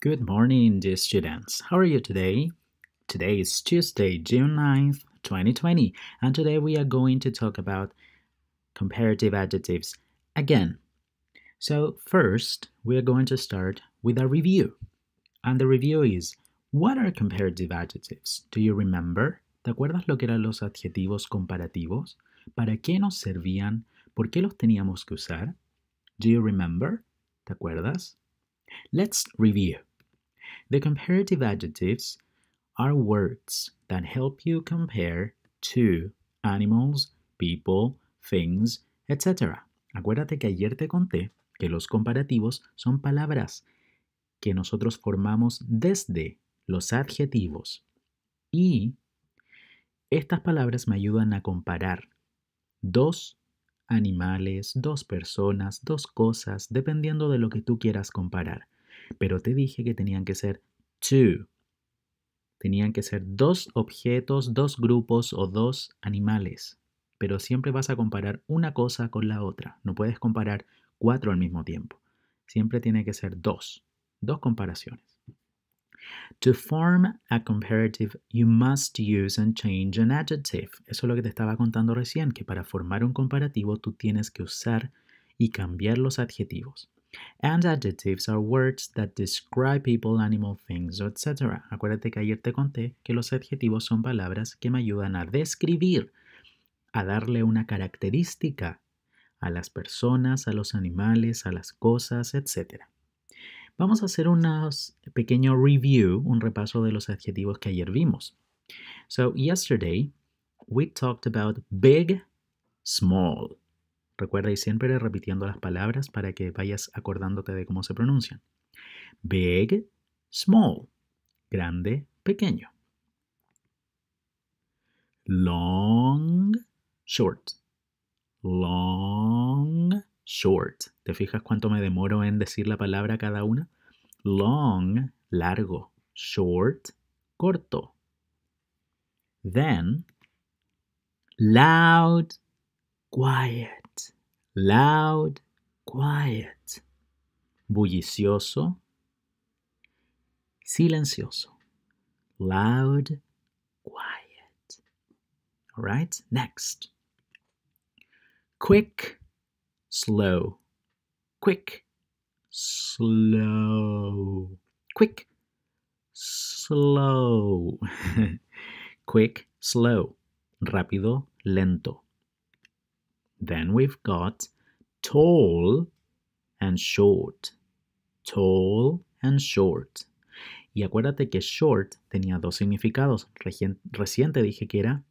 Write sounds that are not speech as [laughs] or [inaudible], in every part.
Good morning, dear students. How are you today? Today is Tuesday, June 9th, 2020, and today we are going to talk about comparative adjectives again. So, first, we are going to start with a review. And the review is What are comparative adjectives? Do you remember? ¿Te acuerdas lo que eran los adjetivos comparativos? ¿Para qué nos servían? ¿Por qué los teníamos que usar? Do you remember? ¿Te acuerdas? Let's review. The comparative adjectives are words that help you compare to animals, people, things, etc. Acuérdate que ayer te conté que los comparativos son palabras que nosotros formamos desde los adjetivos. Y estas palabras me ayudan a comparar dos animales, dos personas, dos cosas, dependiendo de lo que tú quieras comparar. Pero te dije que tenían que ser two. Tenían que ser dos objetos, dos grupos o dos animales. Pero siempre vas a comparar una cosa con la otra. No puedes comparar cuatro al mismo tiempo. Siempre tiene que ser dos. Dos comparaciones. To form a comparative, you must use and change an adjective. Eso es lo que te estaba contando recién, que para formar un comparativo tú tienes que usar y cambiar los adjetivos. And adjectives are words that describe people, animal, things, etc. Acuérdate que ayer te conté que los adjetivos son palabras que me ayudan a describir, a darle una característica a las personas, a los animales, a las cosas, etc. Vamos a hacer un pequeño review, un repaso de los adjetivos que ayer vimos. So, yesterday we talked about big, small. Recuerda y siempre repitiendo las palabras para que vayas acordándote de cómo se pronuncian. Big, small. Grande, pequeño. Long, short. Long, short. ¿Te fijas cuánto me demoro en decir la palabra cada una? Long, largo. Short, corto. Then, loud, quiet. Loud, quiet. Bullicioso, silencioso. Loud, quiet. All right, next. Quick, slow, quick, slow, quick, slow, [laughs] quick, slow, rápido, lento. Then we've got tall and short, tall and short. Y acuérdate que short tenía dos significados. Reciente dije que era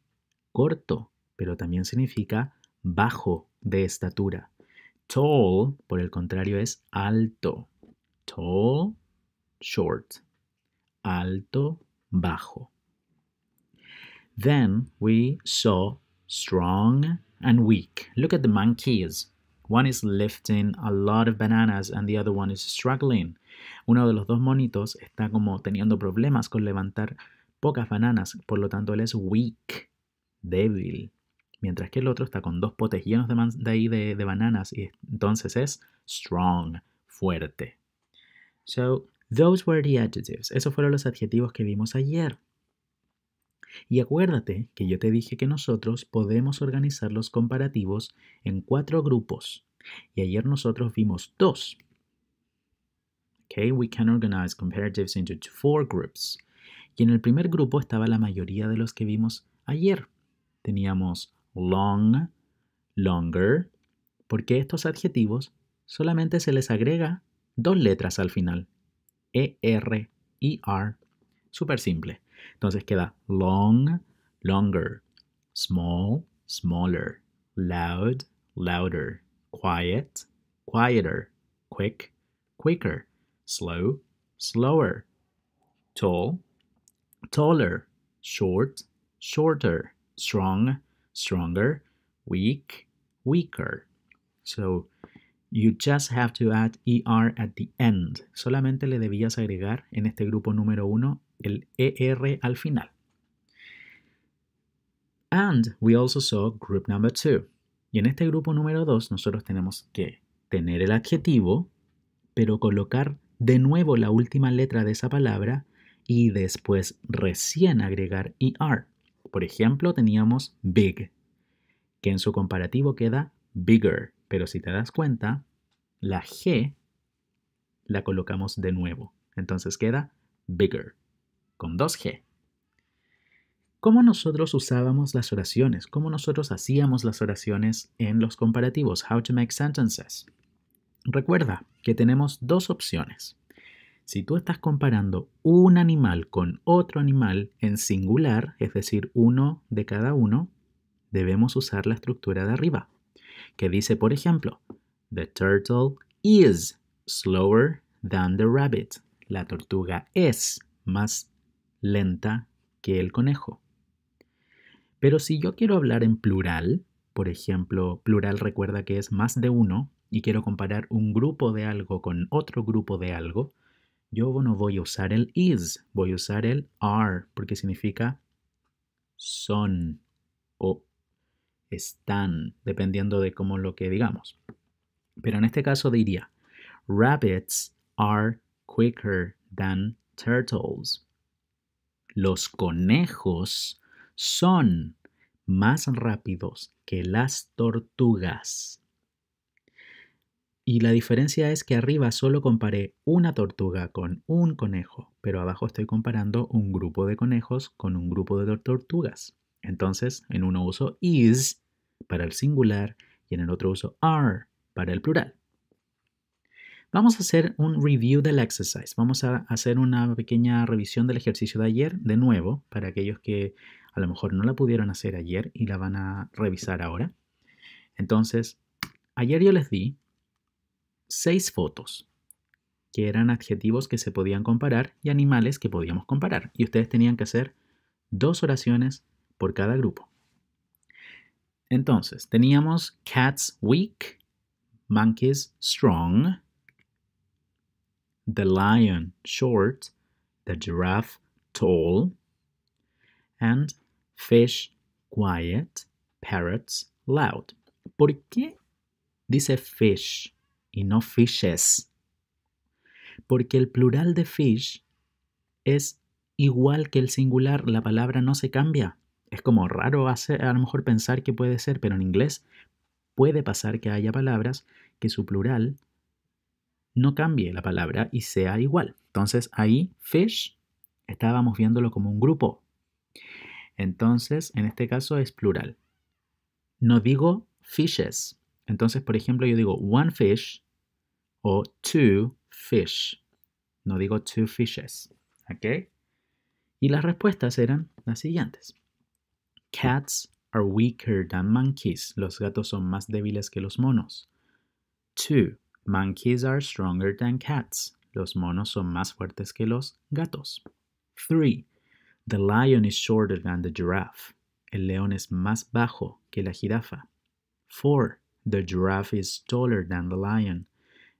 corto, pero también significa bajo de estatura. Tall, por el contrario, es alto. Tall, short. Alto, bajo. Then we saw strong and weak. Look at the monkeys. One is lifting a lot of bananas and the other one is struggling. Uno de los dos monitos está como teniendo problemas con levantar pocas bananas, por lo tanto él es weak, débil mientras que el otro está con dos potes llenos de, bananas y entonces es strong, fuerte. So, those were the adjectives. Esos fueron los adjetivos que vimos ayer. Y acuérdate que yo te dije que nosotros podemos organizar los comparativos en cuatro grupos. Y ayer nosotros vimos dos. Okay, we can organize comparatives into four groups. Y en el primer grupo estaba la mayoría de los que vimos ayer. Teníamos long, longer, porque estos adjetivos solamente se les agrega dos letras al final, E-R-I-R, súper simple. Entonces queda long, longer, small, smaller, loud, louder, quiet, quieter, quick, quicker, slow, slower, tall, taller, short, shorter, strong, stronger, weak, weaker. So you just have to add ER at the end. Solamente le debías agregar en este grupo número uno el ER al final. And we also saw group number two. Y en este grupo número dos nosotros tenemos que tener el adjetivo, pero colocar de nuevo la última letra de esa palabra y después recién agregar ER. Por ejemplo, teníamos big, que en su comparativo queda bigger, pero si te das cuenta, la G la colocamos de nuevo. Entonces queda bigger, con dos G. ¿Cómo nosotros usábamos las oraciones? ¿Cómo nosotros hacíamos las oraciones en los comparativos? How to make sentences. Recuerda que tenemos dos opciones. Si tú estás comparando un animal con otro animal en singular, es decir, uno de cada uno, debemos usar la estructura de arriba, que dice, por ejemplo, The turtle is slower than the rabbit. La tortuga es más lenta que el conejo. Pero si yo quiero hablar en plural, por ejemplo, plural recuerda que es más de uno, y quiero comparar un grupo de algo con otro grupo de algo, yo no voy a usar el is, voy a usar el are, porque significa son o están, dependiendo de cómo lo que digamos. Pero en este caso diría, rabbits are quicker than turtles. Los conejos son más rápidos que las tortugas. Y la diferencia es que arriba solo comparé una tortuga con un conejo, pero abajo estoy comparando un grupo de conejos con un grupo de tortugas. Entonces, en uno uso is para el singular y en el otro uso are para el plural. Vamos a hacer un review del exercise. Vamos a hacer una pequeña revisión del ejercicio de ayer de nuevo para aquellos que a lo mejor no la pudieron hacer ayer y la van a revisar ahora. Entonces, ayer yo les di seis fotos, que eran adjetivos que se podían comparar y animales que podíamos comparar. Y ustedes tenían que hacer dos oraciones por cada grupo. Entonces, teníamos cats weak, monkeys strong, the lion short, the giraffe tall, and fish quiet, parrots loud. ¿Por qué dice fish? y no fishes. Porque el plural de fish es igual que el singular, la palabra no se cambia. Es como raro hace a lo mejor pensar que puede ser, pero en inglés puede pasar que haya palabras que su plural no cambie la palabra y sea igual. Entonces ahí fish estábamos viéndolo como un grupo. Entonces en este caso es plural. No digo fishes. Entonces, por ejemplo, yo digo one fish o two fish. No digo two fishes. ¿Ok? Y las respuestas eran las siguientes. Cats are weaker than monkeys. Los gatos son más débiles que los monos. Two. Monkeys are stronger than cats. Los monos son más fuertes que los gatos. Three. The lion is shorter than the giraffe. El león es más bajo que la jirafa. 4. The giraffe is taller than the lion.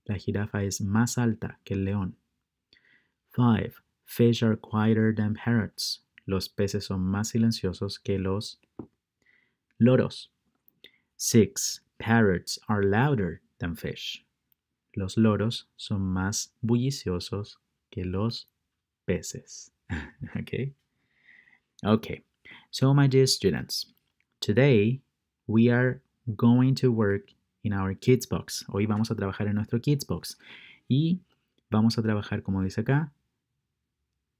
La jirafa es más alta que el león. 5. Fish are quieter than parrots. Los peces son más silenciosos que los loros. 6. Parrots are louder than fish. Los loros son más bulliciosos que los peces. [laughs] okay? Okay. So my dear students, today we are going to work in our Kids Box. Hoy vamos a trabajar en nuestro Kids Box y vamos a trabajar, como dice acá,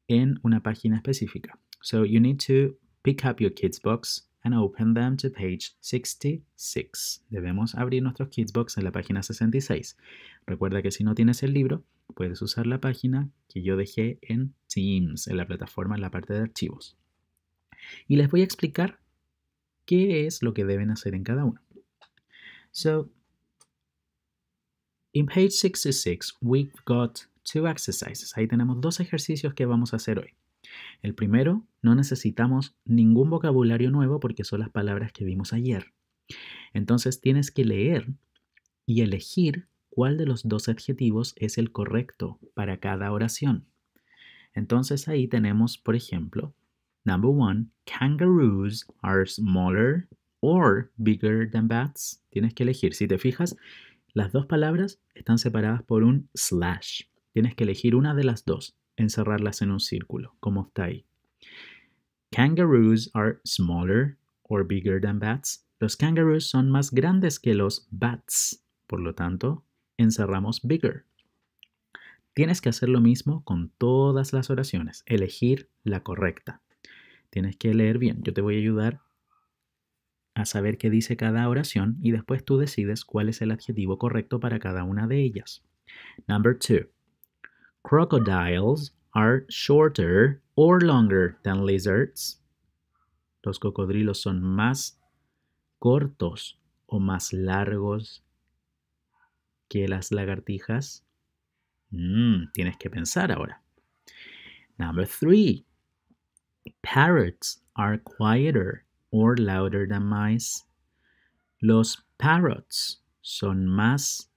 en una página específica. So you need to pick up your Kids Box and open them to page 66. Debemos abrir nuestros Kids Box en la página 66. Recuerda que si no tienes el libro, puedes usar la página que yo dejé en Teams, en la plataforma en la parte de archivos. Y les voy a explicar qué es lo que deben hacer en cada uno. So, en page 66, we've got two exercises. Ahí tenemos dos ejercicios que vamos a hacer hoy. El primero, no necesitamos ningún vocabulario nuevo porque son las palabras que vimos ayer. Entonces tienes que leer y elegir cuál de los dos adjetivos es el correcto para cada oración. Entonces ahí tenemos, por ejemplo, number one, kangaroos are smaller or bigger than bats. Tienes que elegir. Si te fijas, las dos palabras están separadas por un slash. Tienes que elegir una de las dos, encerrarlas en un círculo, como está ahí. Kangaroos are smaller or bigger than bats. Los kangaroos son más grandes que los bats. Por lo tanto, encerramos bigger. Tienes que hacer lo mismo con todas las oraciones, elegir la correcta. Tienes que leer bien. Yo te voy a ayudar a saber qué dice cada oración y después tú decides cuál es el adjetivo correcto para cada una de ellas. Number two. Crocodiles are shorter or longer than lizards. Los cocodrilos son más cortos o más largos que las lagartijas. Hmm, tienes que pensar ahora. Number three. Parrots are quieter or louder than mice. Los parrots son más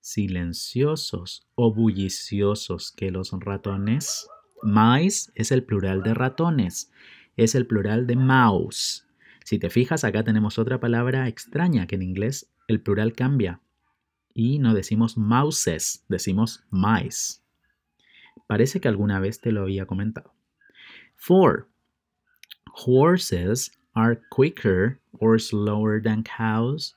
silenciosos o bulliciosos que los ratones. Mice es el plural de ratones, es el plural de mouse. Si te fijas, acá tenemos otra palabra extraña que en inglés el plural cambia y no decimos mouses, decimos mice. Parece que alguna vez te lo había comentado. Four horses are quicker or slower than cows?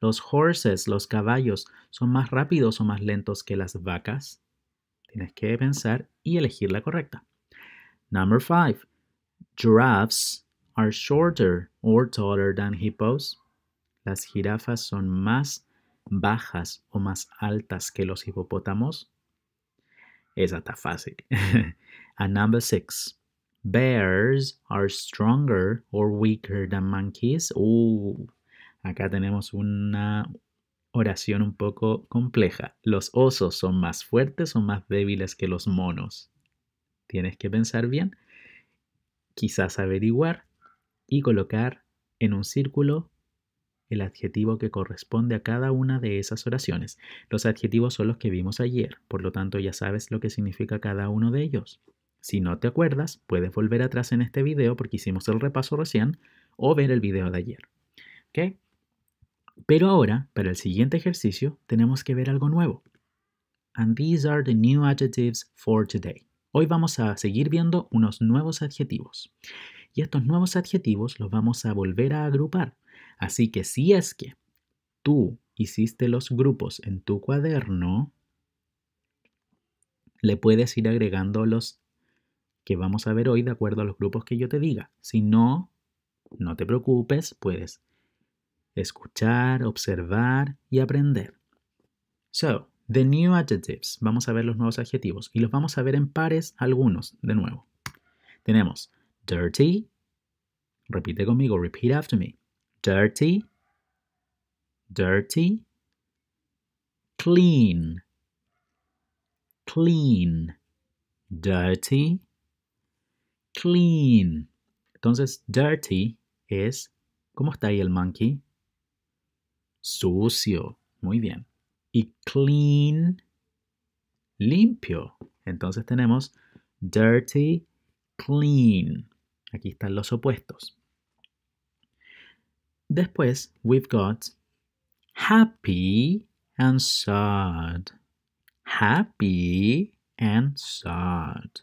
Los horses, los caballos, son más rápidos o más lentos que las vacas? Tienes que pensar y elegir la correcta. Number five. Giraffes are shorter or taller than hippos. Las jirafas son más bajas o más altas que los hipopótamos. Esa está fácil. And [laughs] number six. Bears are stronger or weaker than monkeys. Uh, acá tenemos una oración un poco compleja. Los osos son más fuertes o más débiles que los monos. Tienes que pensar bien, quizás averiguar y colocar en un círculo el adjetivo que corresponde a cada una de esas oraciones. Los adjetivos son los que vimos ayer, por lo tanto ya sabes lo que significa cada uno de ellos. Si no te acuerdas, puedes volver atrás en este video porque hicimos el repaso recién o ver el video de ayer. ¿Okay? Pero ahora, para el siguiente ejercicio, tenemos que ver algo nuevo. And these are the new adjectives for today. Hoy vamos a seguir viendo unos nuevos adjetivos. Y estos nuevos adjetivos los vamos a volver a agrupar. Así que si es que tú hiciste los grupos en tu cuaderno, le puedes ir agregando los que vamos a ver hoy de acuerdo a los grupos que yo te diga. Si no, no te preocupes, puedes escuchar, observar y aprender. So, the new adjectives. Vamos a ver los nuevos adjetivos y los vamos a ver en pares algunos de nuevo. Tenemos dirty. Repite conmigo, repeat after me. Dirty. Dirty. Clean. Clean. Dirty clean. Entonces, dirty es, ¿cómo está ahí el monkey? Sucio. Muy bien. Y clean, limpio. Entonces tenemos dirty, clean. Aquí están los opuestos. Después, we've got happy and sad. Happy and sad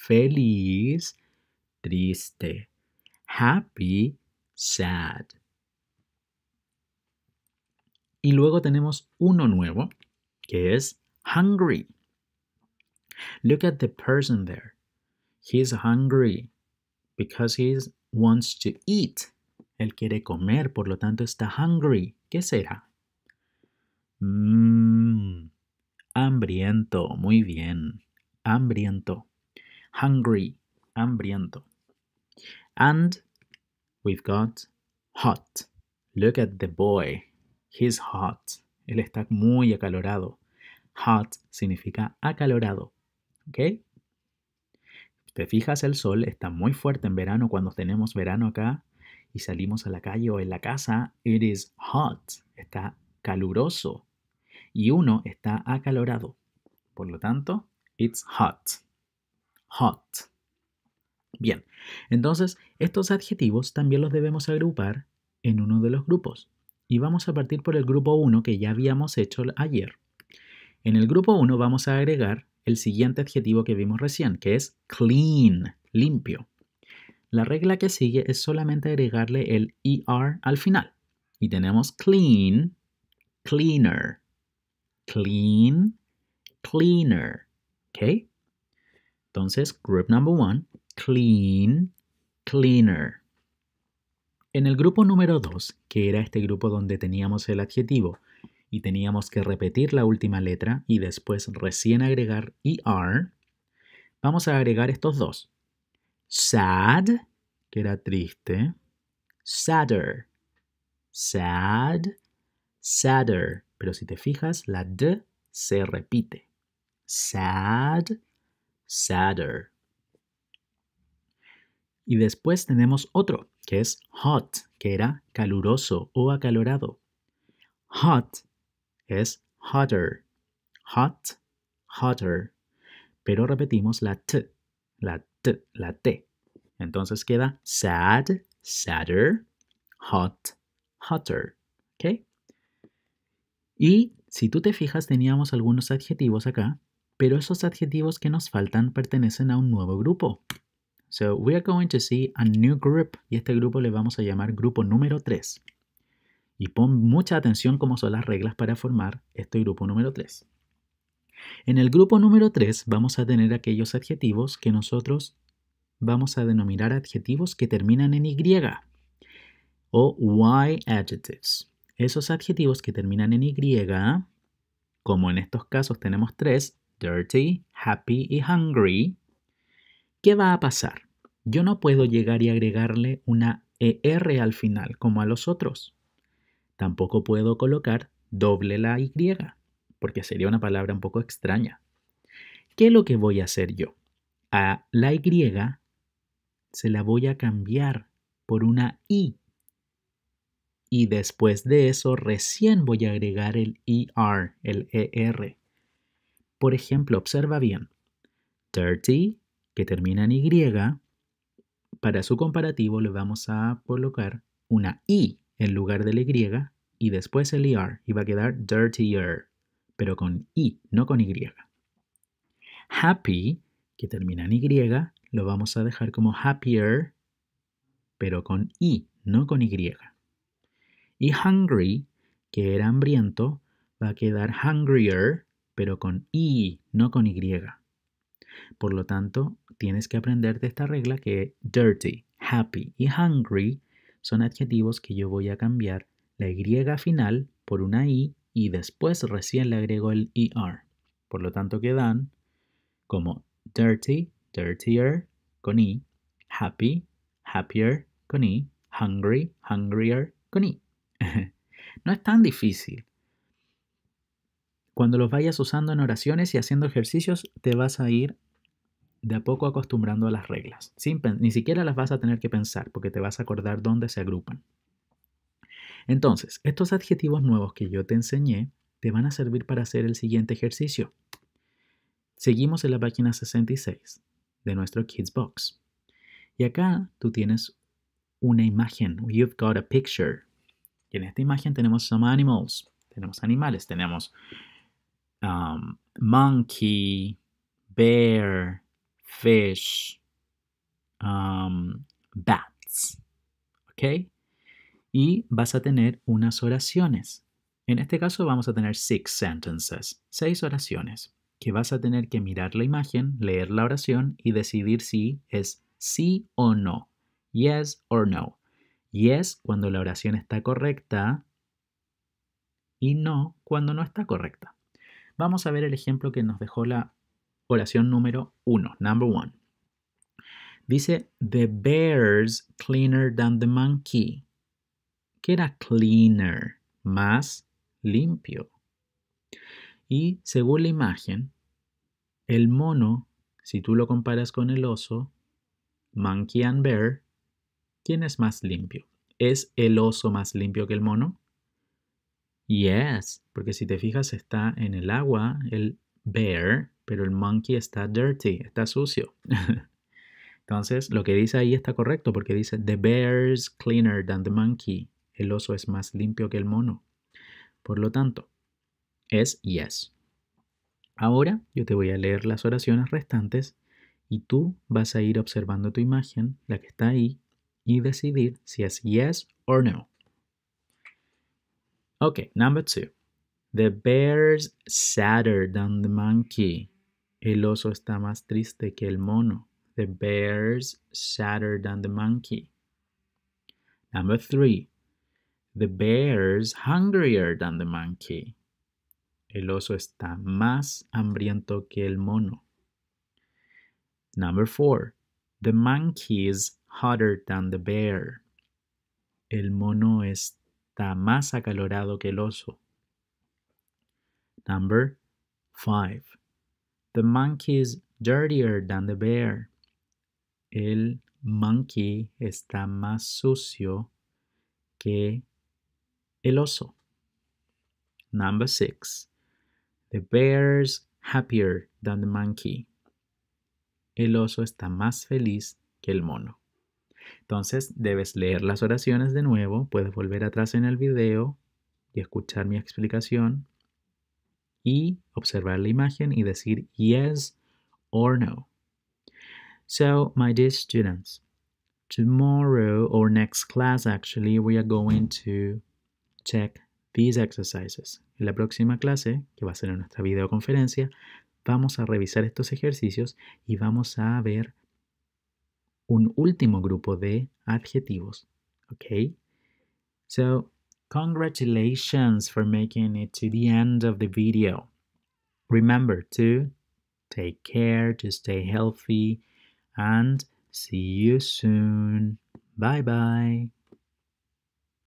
feliz, triste, happy, sad. Y luego tenemos uno nuevo, que es hungry. Look at the person there. He's hungry because he wants to eat. Él quiere comer, por lo tanto está hungry. ¿Qué será? Mmm, hambriento, muy bien, hambriento hungry, hambriento. And we've got hot. Look at the boy. He's hot. Él está muy acalorado. Hot significa acalorado. ¿Ok? Te fijas, el sol está muy fuerte en verano cuando tenemos verano acá y salimos a la calle o en la casa. It is hot. Está caluroso. Y uno está acalorado. Por lo tanto, it's hot hot. Bien, entonces estos adjetivos también los debemos agrupar en uno de los grupos. Y vamos a partir por el grupo 1 que ya habíamos hecho ayer. En el grupo 1 vamos a agregar el siguiente adjetivo que vimos recién, que es clean, limpio. La regla que sigue es solamente agregarle el er al final. Y tenemos clean, cleaner, clean, cleaner. ¿Ok? Entonces, group number one, clean, cleaner. En el grupo número dos, que era este grupo donde teníamos el adjetivo y teníamos que repetir la última letra y después recién agregar ER, vamos a agregar estos dos. Sad, que era triste, sadder, sad, sadder. Pero si te fijas, la D se repite. Sad, sadder. Y después tenemos otro, que es hot, que era caluroso o acalorado. Hot es hotter, hot, hotter. Pero repetimos la t, la t, la t. Entonces queda sad, sadder, hot, hotter. ¿Ok? Y si tú te fijas, teníamos algunos adjetivos acá pero esos adjetivos que nos faltan pertenecen a un nuevo grupo. So we are going to see a new group y este grupo le vamos a llamar grupo número 3. Y pon mucha atención cómo son las reglas para formar este grupo número 3. En el grupo número 3 vamos a tener aquellos adjetivos que nosotros vamos a denominar adjetivos que terminan en Y o Y adjectives. Esos adjetivos que terminan en Y, como en estos casos tenemos tres, dirty, happy y hungry, ¿qué va a pasar? Yo no puedo llegar y agregarle una ER al final como a los otros. Tampoco puedo colocar doble la Y, porque sería una palabra un poco extraña. ¿Qué es lo que voy a hacer yo? A la Y se la voy a cambiar por una I. Y después de eso recién voy a agregar el ER, el ER. Por ejemplo, observa bien. Dirty, que termina en Y, para su comparativo le vamos a colocar una I en lugar de la Y y después el ER y va a quedar dirtier, pero con I, no con Y. Happy, que termina en Y, lo vamos a dejar como happier, pero con I, no con Y. Y hungry, que era hambriento, va a quedar hungrier, pero con I, no con Y. Por lo tanto, tienes que aprender de esta regla que dirty, happy y hungry son adjetivos que yo voy a cambiar la Y final por una I y después recién le agrego el ER. Por lo tanto, quedan como dirty, dirtier con I, happy, happier con I, hungry, hungrier con I. [laughs] no es tan difícil. Cuando los vayas usando en oraciones y haciendo ejercicios, te vas a ir de a poco acostumbrando a las reglas. ni siquiera las vas a tener que pensar porque te vas a acordar dónde se agrupan. Entonces, estos adjetivos nuevos que yo te enseñé te van a servir para hacer el siguiente ejercicio. Seguimos en la página 66 de nuestro Kids Box. Y acá tú tienes una imagen. You've got a picture. Y en esta imagen tenemos some animals. Tenemos animales. Tenemos Um, monkey, bear, fish, um, bats. ¿Ok? Y vas a tener unas oraciones. En este caso vamos a tener six sentences, seis oraciones, que vas a tener que mirar la imagen, leer la oración y decidir si es sí o no. Yes or no. Yes cuando la oración está correcta y no cuando no está correcta. Vamos a ver el ejemplo que nos dejó la oración número uno. number one. Dice, the bear's cleaner than the monkey. ¿Qué era cleaner, más limpio. Y según la imagen, el mono, si tú lo comparas con el oso, monkey and bear, ¿quién es más limpio? ¿Es el oso más limpio que el mono? Yes, porque si te fijas está en el agua el bear, pero el monkey está dirty, está sucio. [laughs] Entonces, lo que dice ahí está correcto porque dice the bear's cleaner than the monkey. El oso es más limpio que el mono. Por lo tanto, es yes. Ahora yo te voy a leer las oraciones restantes y tú vas a ir observando tu imagen, la que está ahí, y decidir si es yes o no. Okay, number two. The bear's sadder than the monkey. El oso está más triste que el mono. The bear's sadder than the monkey. Number three. The bear's hungrier than the monkey. El oso está más hambriento que el mono. Number four. The monkey is hotter than the bear. El mono es está más acalorado que el oso. Number five. The monkey is dirtier than the bear. El monkey está más sucio que el oso. Number 6. The bear's happier than the monkey. El oso está más feliz que el mono. Entonces debes leer las oraciones de nuevo, puedes volver atrás en el video y escuchar mi explicación y observar la imagen y decir yes or no. So, my dear students, tomorrow or next class actually we are going to check these exercises. En la próxima clase, que va a ser en nuestra videoconferencia, vamos a revisar estos ejercicios y vamos a ver un último grupo de adjetivos. Okay? So, congratulations for making it to the end of the video. Remember to take care, to stay healthy, and see you soon. Bye bye.